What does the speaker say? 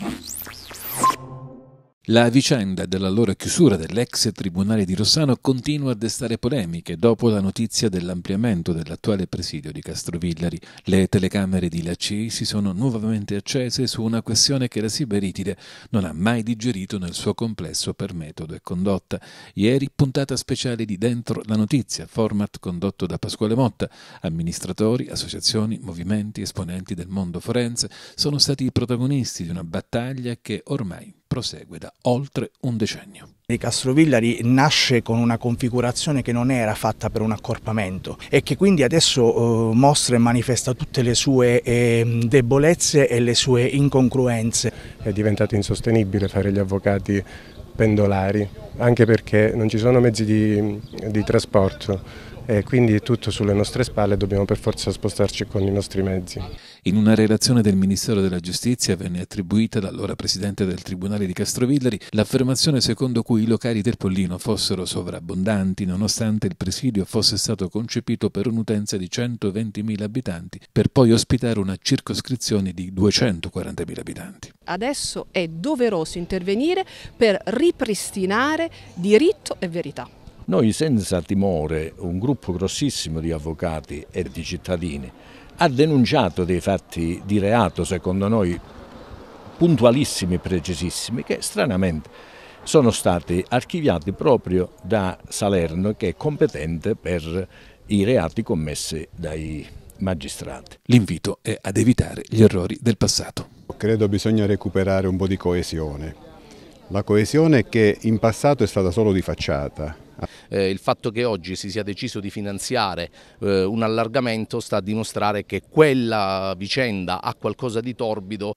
Thank you. La vicenda dell'allora chiusura dell'ex tribunale di Rossano continua a destare polemiche dopo la notizia dell'ampliamento dell'attuale presidio di Castrovillari. Le telecamere di Lacci si sono nuovamente accese su una questione che la Siberitide non ha mai digerito nel suo complesso per metodo e condotta. Ieri puntata speciale di Dentro la notizia, format condotto da Pasquale Motta. Amministratori, associazioni, movimenti, esponenti del mondo forense sono stati i protagonisti di una battaglia che ormai prosegue da oltre un decennio. Di Castrovillari nasce con una configurazione che non era fatta per un accorpamento e che quindi adesso eh, mostra e manifesta tutte le sue eh, debolezze e le sue incongruenze. È diventato insostenibile fare gli avvocati pendolari, anche perché non ci sono mezzi di, di trasporto e quindi tutto sulle nostre spalle dobbiamo per forza spostarci con i nostri mezzi. In una relazione del Ministero della Giustizia venne attribuita dall'ora presidente del Tribunale di Castrovillari l'affermazione secondo cui i locali del Pollino fossero sovrabbondanti nonostante il presidio fosse stato concepito per un'utenza di 120.000 abitanti per poi ospitare una circoscrizione di 240.000 abitanti. Adesso è doveroso intervenire per ripristinare diritto e verità. Noi senza timore, un gruppo grossissimo di avvocati e di cittadini ha denunciato dei fatti di reato, secondo noi puntualissimi e precisissimi, che stranamente sono stati archiviati proprio da Salerno che è competente per i reati commessi dai magistrati. L'invito è ad evitare gli errori del passato. Credo bisogna recuperare un po' di coesione. La coesione che in passato è stata solo di facciata, eh, il fatto che oggi si sia deciso di finanziare eh, un allargamento sta a dimostrare che quella vicenda ha qualcosa di torbido.